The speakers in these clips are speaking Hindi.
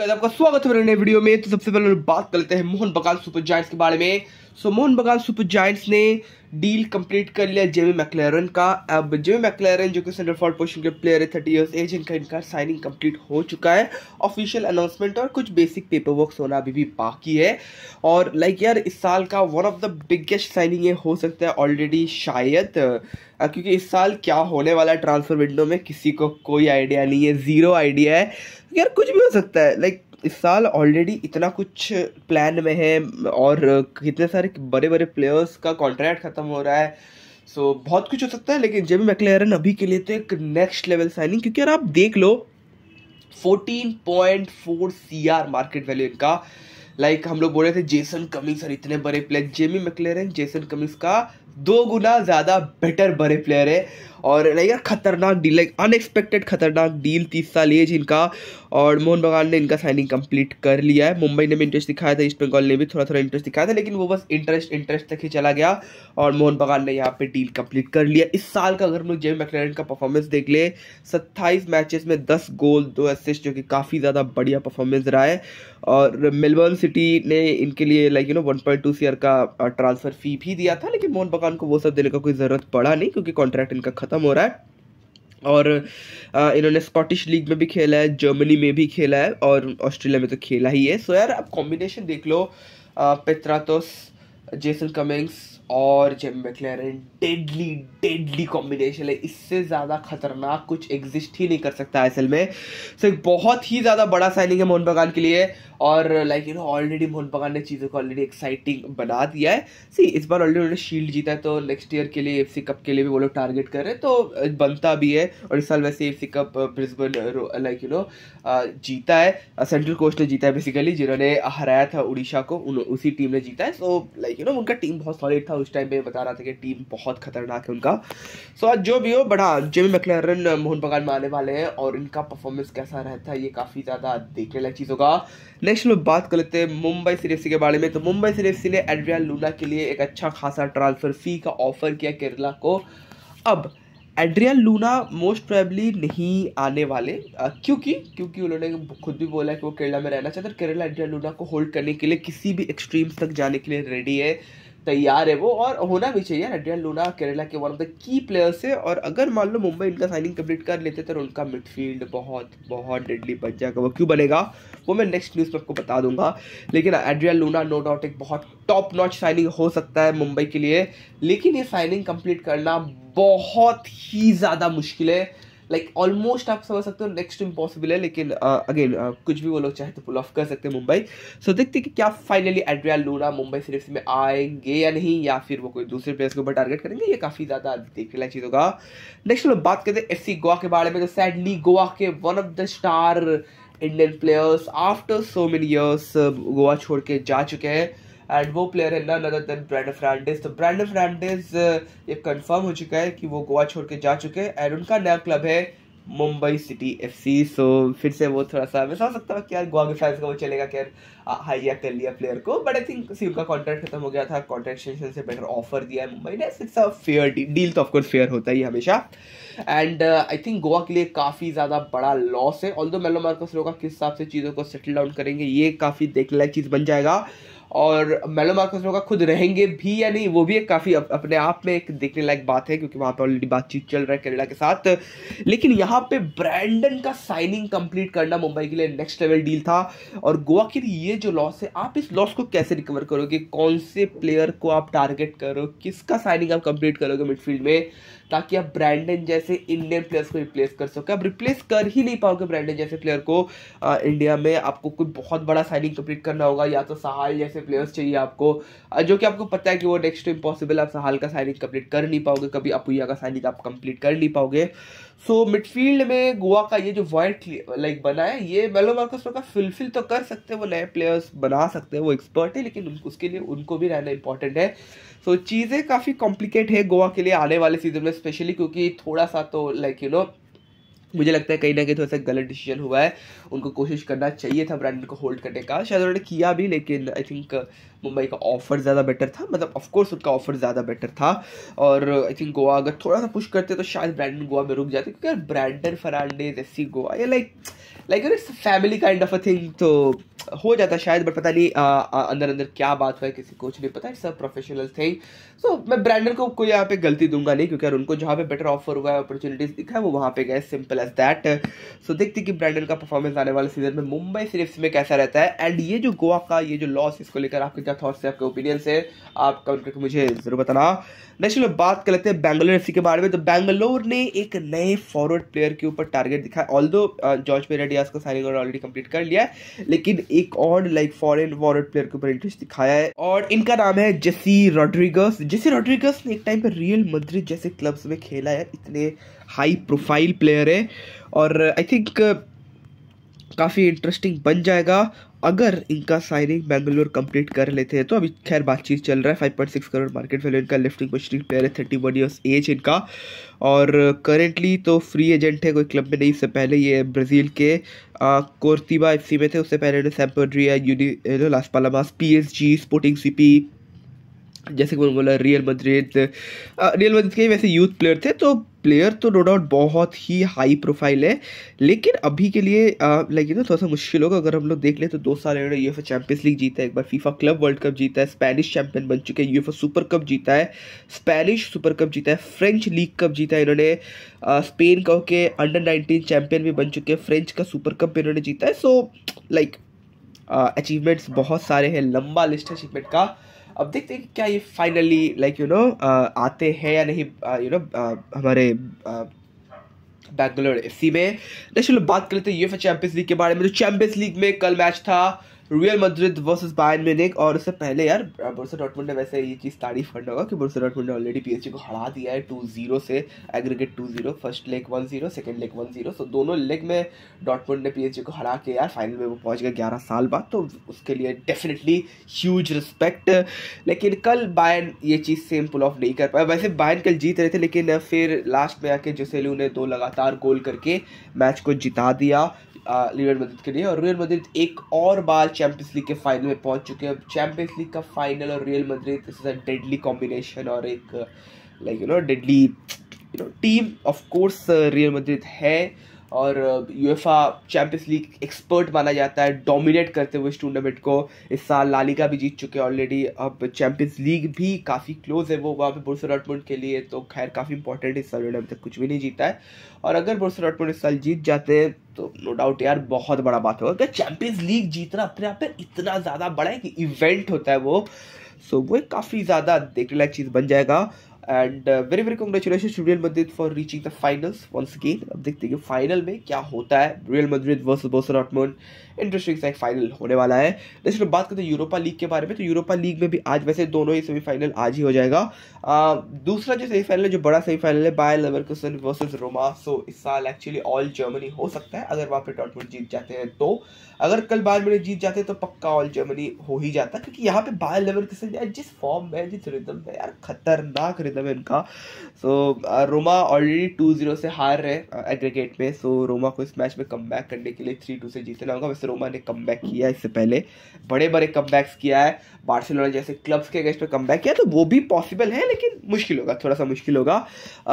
आपका स्वागत है मेरे नए वीडियो में तो सबसे पहले बात करते हैं मोहन बगान सुपर जॉइंट्स के बारे में so Mohun Bagan super giants ने डील कंप्लीट कर लिया जेमी मैकलेरन का अब जेमी मैकलेरन जो कि सेंट्रल फॉर्ड पोजिशन के प्लेयर है थर्टी ईयर्स एज इनका इनका साइनिंग कंप्लीट हो चुका है ऑफिशियल अनाउंसमेंट और कुछ बेसिक पेपर वर्क होना अभी भी बाकी है और लाइक यार इस साल का one of the biggest signing ये हो सकता है ऑलरेडी शायद क्योंकि इस साल क्या होने वाला है ट्रांसफर विंडो में किसी को कोई आइडिया नहीं है ज़ीरो आइडिया है यार कुछ भी हो सकता है लाइक इस साल ऑलरेडी इतना कुछ प्लान में है और कितने सारे बड़े बड़े प्लेयर्स का कॉन्ट्रैक्ट ख़त्म हो रहा है सो so, बहुत कुछ हो सकता है लेकिन जेबी मैकलेरन अभी के लिए तो एक नेक्स्ट लेवल साइनिंग क्योंकि यार आप देख लो 14.4 सीआर मार्केट वैल्यू इनका लाइक like, हम लोग बोल रहे थे जेसन कमिंग्स और इतने बड़े player Jamie Maclaren Jason Cummings का दो गुना ज़्यादा बेटर बड़े प्लेयर है और यार खतरनाक डील लाइक अनएक्सपेक्टेड खतरनाक डील तीस साल एज इनका और मोहन बगान ने इनका साइनिंग कंप्लीट कर लिया है मुंबई ने भी इंटरेस्ट दिखाया था ईस्ट बंगाल ने भी थोड़ा थोड़ा इंटरेस्ट दिखाया था लेकिन वो बस इंटरेस्ट इंटरेस्ट तक ही चला गया और मोहन बगान ने यहाँ पे डील कंप्लीट कर लिया इस साल का अगर हम लोग जेमी मैकलरन का परफॉर्मेंस देख ले सत्ताईस मैचेस में दस गोल दो असिस्ट जो कि काफ़ी ज़्यादा बढ़िया परफॉर्मेंस रहा है और मेलबर्न सिटी ने इनके लिए like you know one point two का ट्रांसफ़र फी भी दिया था लेकिन मोहन बगान खान को वो सब देने का कोई ज़रूरत पड़ा नहीं क्योंकि कॉन्ट्रैक्ट इनका ख़त्म हो रहा है और आ, इन्होंने स्कॉटिश लीग में भी खेला है जर्मनी में भी खेला है और ऑस्ट्रेलिया में तो खेला ही है सो यार आप कॉम्बिनेशन देख लो पेत्रातोस जेसन कमिंग्स और Jamie Maclaren deadly deadly combination है इससे ज़्यादा खतरनाक कुछ एग्जिस्ट ही नहीं कर सकता असल में सो एक बहुत ही ज़्यादा बड़ा साइनिंग है मोहन बगान के लिए और like you know already Mohun Bagan ने चीज़ों को ऑलरेडी एक्साइटिंग बना दिया है सी इस बार ऑलरेडी उन्होंने शील्ड जीता है तो नेक्स्ट ईयर के लिए एफ कप के लिए भी वो लोग टारगेट कर रहे हैं तो बनता भी है और इस साल वैसे F cup Brisbane like you know जीता है सेंट्रल कोस्ट ने जीता है बेसिकली जिन्होंने हराया था उड़ीसा को उसी टीम ने जीता है सो लाइक यू नो उनका टीम बहुत सॉलिड था था उस टाइम पे बता रहा था कि टीम बहुत खतरनाक है उनका सो so, आज जो भी हो बड़ा जेमी मैकलरन मोहन बगान में आने वाले हैं और इनका परफॉर्मेंस कैसा रहता है ये काफ़ी ज़्यादा देखने लायक चीज़ होगा नेक्स्ट में बात कर लेते हैं मुंबई सी एफ के बारे में तो मुंबई सी एफ ने एडविया लूना के लिए एक अच्छा खासा ट्रांसफ़र फ़ी का ऑफर किया केरला को अब एड्रियन लूना मोस्ट प्रोबेबली नहीं आने वाले क्योंकि क्योंकि उन्होंने खुद भी बोला है कि वो केरला में रहना चाहते हैं तो केरला एड्रियन लूना को होल्ड करने के लिए किसी भी एक्सट्रीम्स तक जाने के लिए रेडी है तैयार है वो और होना भी चाहिए अड्रियन लूना केरला के one of the key players है और अगर मान लो मुंबई इनका साइनिंग कंप्लीट कर लेते तो उनका मिडफील्ड बहुत बहुत डेडली बच जाएगा वो क्यों बनेगा वो मैं नेक्स्ट न्यूज़ पर आपको बता दूंगा लेकिन एड्रिया लूना नो डाउट एक बहुत टॉप नॉच साइनिंग हो सकता है मुंबई के लिए लेकिन ये साइनिंग कंप्लीट करना बहुत ही ज़्यादा मुश्किल है लाइक ऑलमोस्ट आप समझ सकते हो नेक्स्ट इम्पॉसिबल है लेकिन अगेन uh, uh, कुछ भी वो लोग चाहे तो पुल ऑफ कर सकते हैं मुंबई सो so, देखते कि क्या फाइनली एड्रिया लोरा मुंबई सीरीज में आएंगे या नहीं या फिर वो कोई दूसरे प्लेयर्स के ऊपर टारगेट करेंगे ये काफ़ी ज़्यादा देखने लिया चीज़ होगा नेक्स्ट लोग बात करते हैं एफ गोवा के बारे में तो सैडली गोवा के one of the star Indian players after so many years Goa छोड़ के जा चुके हैं एंड वो प्लेयर है none other than Brandon Fernandes तो ब्रैंडन फर्नांडिस uh, ये कंफर्म हो चुका है कि वो गोवा छोड़ के जा चुके हैं एंड उनका नया क्लब है Mumbai city F C so फिर से वो थोड़ा सा मैं समझ सकता हूँ कि यार गोवा के फैंस का वो चलेगा क्या हाइया कर लिया प्लेयर को बट आई थिंक सी उनका कॉन्ट्रैक्ट खत्म हो गया था कॉन्ट्रैक्ट एक्सटेंशन से बेटर ऑफर दिया है मुंबई ने इट्स अ फेयर डील तो ऑफकोर्स फेयर होता ही हमेशा एंड आई थिंक गोवा के लिए काफ़ी ज़्यादा बड़ा लॉस है ऑल दो मेलो मार्कोस लोग किस हिसाब से चीज़ों को सेटल डाउन करेंगे ये काफ़ी देखने लायक चीज़ बन जाएगा और मेलो मार्कस लोग खुद रहेंगे भी या नहीं वो भी एक काफ़ी अप, अपने आप में एक देखने लायक बात है क्योंकि वहाँ पर ऑलरेडी बातचीत चल रहा है केरला के साथ लेकिन यहाँ पे ब्रैंडन का साइनिंग कंप्लीट करना मुंबई के लिए नेक्स्ट लेवल डील था और गोवा के लिए ये जो लॉस है आप इस लॉस को कैसे रिकवर करोगे कौन से प्लेयर को आप टारगेट करो किसका साइनिंग आप कंप्लीट करोगे मिडफील्ड में ताकि आप ब्रैंडन जैसे इंडियन प्लेयर्स को रिप्लेस कर सको आप रिप्लेस कर ही नहीं पाओगे ब्रैंडन जैसे प्लेयर को आ, इंडिया में आपको कोई बहुत बड़ा साइनिंग कंप्लीट करना होगा या तो सहाल जैसे ऐसे प्लेयर्स चाहिए आपको जो कि आपको पता है कि वो नेक्स्ट टू इम्पॉसिबल आप सहाल का साइनिंग कंप्लीट कर नहीं पाओगे कभी अपुया का साइनिंग आप कंप्लीट कर नहीं पाओगे सो so, मिडफील्ड में गोवा का ये जो वाइट लाइक बना है ये मेलो मार्कस का फुलफिल तो कर सकते हैं वो नए प्लेयर्स बना सकते हैं वो एक्सपर्ट है लेकिन उसके लिए उनको भी रहना इंपॉर्टेंट है सो so, चीज़ें काफ़ी कॉम्प्लिकेट है गोवा के लिए आने वाले सीजन में स्पेशली क्योंकि थोड़ा सा तो लाइक यू नो मुझे लगता है कहीं ना कहीं थोड़ा सा गलत डिसीजन हुआ है उनको कोशिश करना चाहिए था ब्रांड को होल्ड करने का शायद उन्होंने किया भी लेकिन आई थिंक मुंबई का ऑफर ज़्यादा बेटर था मतलब ऑफकोर्स उनका ऑफर ज़्यादा बेटर था और आई थिंक गोवा अगर थोड़ा सा पुश करते तो शायद ब्रांडन गोवा में रुक जाते क्योंकि यार ब्रैंडन फर्नांडेज एफ गोवा या लाइक लाइक यार family kind of a thing तो हो जाता शायद बट पता नहीं आ, आ, अंदर अंदर क्या बात हुआ है किसी कोच नहीं पता सब प्रोफेशनल थिंग सो मैं ब्रैंडन को कोई यहाँ पे गलती दूंगा नहीं क्योंकि यार उनको जहाँ पे बेटर ऑफर हुआ है अपॉर्चुनिटीज दिखा है वो वहाँ पे गए सिंपल एज दैट सो देखते कि ब्रैंडन का परफॉर्मेंस आने वाले सीजन में मुंबई सिर्फ में कैसा रहता है एंड ये जो गोवा का ये जो लॉस इसको लेकर आपके क्या थॉट्स है आपके ओपिनियन से आप कमेंट करके मुझे ज़रूर बताना नेक्स्ट में बात कर लेते हैं बैंगलोर एफ के बारे में तो बैंगलोर ने एक नए फॉरवर्ड प्लेयर के ऊपर टारगेट दिखाया ऑल दो जॉर्ज पेरेडियाज का साइनिंग ऑलरेडी कंप्लीट कर लिया है लेकिन एक और लाइक फॉरन फॉरवर्ड प्लेयर के ऊपर इंटरेस्ट दिखाया है और इनका नाम है जेसी रॉड्रिगस जेसी रॉड्रिगस ने एक टाइम पर रियल मद्रिद जैसे क्लब्स में खेला है इतने हाई प्रोफाइल प्लेयर है और आई थिंक काफ़ी इंटरेस्टिंग बन जाएगा अगर इनका साइनिंग बेंगलोर कंप्लीट कर लेते हैं तो अभी खैर बातचीत चल रहा है five point six crore market value इनका लिफ्टिंग मशीन प्लेयर है थर्टी वन ईयर्स एज इनका और करेंटली तो फ्री एजेंट है कोई क्लब में नहीं इससे पहले ये ब्राज़ील के कोर्तिबा एफ में थे उससे पहले सैम्पोड्रिया यूनि Las Palmas P S G Sporting C P जैसे कि मैंने बोला रियल मद्रिद रियल मद्रिद के वैसे यूथ प्लेयर थे तो प्लेयर तो नो डाउट बहुत ही हाई प्रोफाइल है लेकिन अभी के लिए लाइक यू नो थोड़ा सा मुश्किल होगा अगर हम लोग देख लें तो दो साल इन्होंने यूएफए चैंपियंस लीग जीता है एक बार फीफा क्लब वर्ल्ड कप जीता है स्पेनिश चैंपियन बन चुके हैं यू सुपर कप जीता है स्पेनिश सुपर कप जीता है फ्रेंच लीग कप जीता है इन्होंने स्पेन का के अंडर नाइनटीन चैंपियन भी बन चुके हैं फ्रेंच का सुपर कप भी इन्होंने जीता है सो लाइक अचीवमेंट्स बहुत सारे हैं लंबा लिस्ट है अचीवमेंट का अब देखते हैं कि क्या ये फाइनली लाइक यू नो आते हैं या नहीं यू uh, नो uh, हमारे बैंगलोर एफ सी में चलो बात कर लेते हैं यूएफए चैंपियंस लीग के बारे में तो चैंपियंस लीग में कल मैच था Real Madrid versus Bayern Munich और उससे पहले यार बुरसा डॉटमुंड ने वैसे ये चीज़ तारीफ करना होगा कि बुरसा डॉटमुंड ने ऑलरेडी पीएसजी को हरा दिया है टू जीरो से aggregate two zero first leg one zero second leg one zero so दोनों लेग में डॉटमुंड ने पीएसजी को हरा के यार फाइनल में वो पहुंच गया ग्यारह साल बाद तो उसके लिए डेफिनेटली ह्यूज रिस्पेक्ट लेकिन कल बायन ये चीज़ सेम पुल ऑफ नहीं कर पाया वैसे बायन कल जीत रहे थे लेकिन फिर लास्ट में आके जोसेलू ने दो लगातार गोल करके मैच को जिता दिया रियल मदद के लिए और रियल मदद एक और बार चैंपियंस लीग के फाइनल में पहुंच चुके हैं चैंपियंस लीग का फाइनल और Real Madrid is a deadly combination और एक like you know deadly you know team of course Real Madrid है और यूएफा चैम्पियंस लीग एक्सपर्ट माना जाता है डोमिनेट करते हुए इस टूर्नामेंट को इस साल लालिका भी जीत चुके हैं ऑलरेडी अब चैम्पियंस लीग भी काफ़ी क्लोज है वो वहाँ पे बुरसर डॉटमुंड के लिए तो खैर काफ़ी इंपॉर्टेंट इस साल उन्होंने अभी तक कुछ भी नहीं जीता है और अगर बुरसर डॉटमुंड इस साल जीत जाते हैं तो नो डाउट यार बहुत बड़ा बात होगा क्या चैम्पियंस लीग जीतना अपने आप पर इतना ज़्यादा बड़ा है कि इवेंट होता है वो सो so, वो काफ़ी ज़्यादा देखने लायक चीज़ बन जाएगा and very very congratulation to real Madrid for reaching the finals once again अब देखते हैं कि फाइनल में क्या होता है रियल मद्रिद वर्सेस बोसर ऑटमोन इंटरेस्टिंग सा एक फाइनल होने वाला है जैसे तो बात करते हैं यूरोपा लीग के बारे में तो यूरोपा लीग में भी आज वैसे दोनों ही सेमीफाइनल आज ही हो जाएगा आ, दूसरा जो सेमीफाइनल है जो बड़ा सेमीफाइनल है Bayer Leverkusen versus Roma so इस साल एक्चुअली ऑल जर्मनी हो सकता है अगर वहाँ पर डॉटमेंट जीत जाते हैं तो अगर कल बाद मिनट जीत जाते हैं तो पक्का ऑल जर्मनी हो ही जाता क्योंकि यहाँ पे बायर लेवरकुसन यार जिस फॉर्म में जिस रिदम में यार खतरनाक रिदम है इनका so Roma already two zero से हार रहे एग्रीगेट uh, में सो रोमा को इस मैच में कम करने के लिए थ्री टू से जीतना होगा वैसे रोमा ने कम किया इससे पहले बड़े बड़े कम किया है बार्सिलोना जैसे क्लब्स के अगेंस्ट में कम किया तो वो भी पॉसिबल है लेकिन मुश्किल होगा थोड़ा सा मुश्किल होगा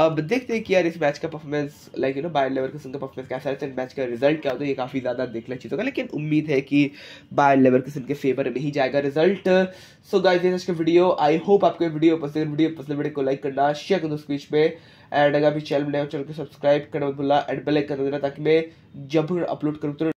अब देखते हैं कि यार इस मैच का performance like you know Bayer लेवर का परफॉर्मेंस कैसा रहता है मैच का रिजल्ट क्या होता है ये काफ़ी ज़्यादा देखना तो चीज़ों का लेकिन उम्मीद है कि बायर लेवर के फेवर में ही जाएगा रिजल्ट सो गाइस आज का वीडियो आई होप आपको वीडियो पसंद वीडियो पसंद वीडियो को लाइक करना शेयर करना उसके बीच में एंड अगर अभी चैनल बनाया चैनल को सब्सक्राइब करना बोला एंड बेल आइकन देना ताकि मैं जब अपलोड करूँ तो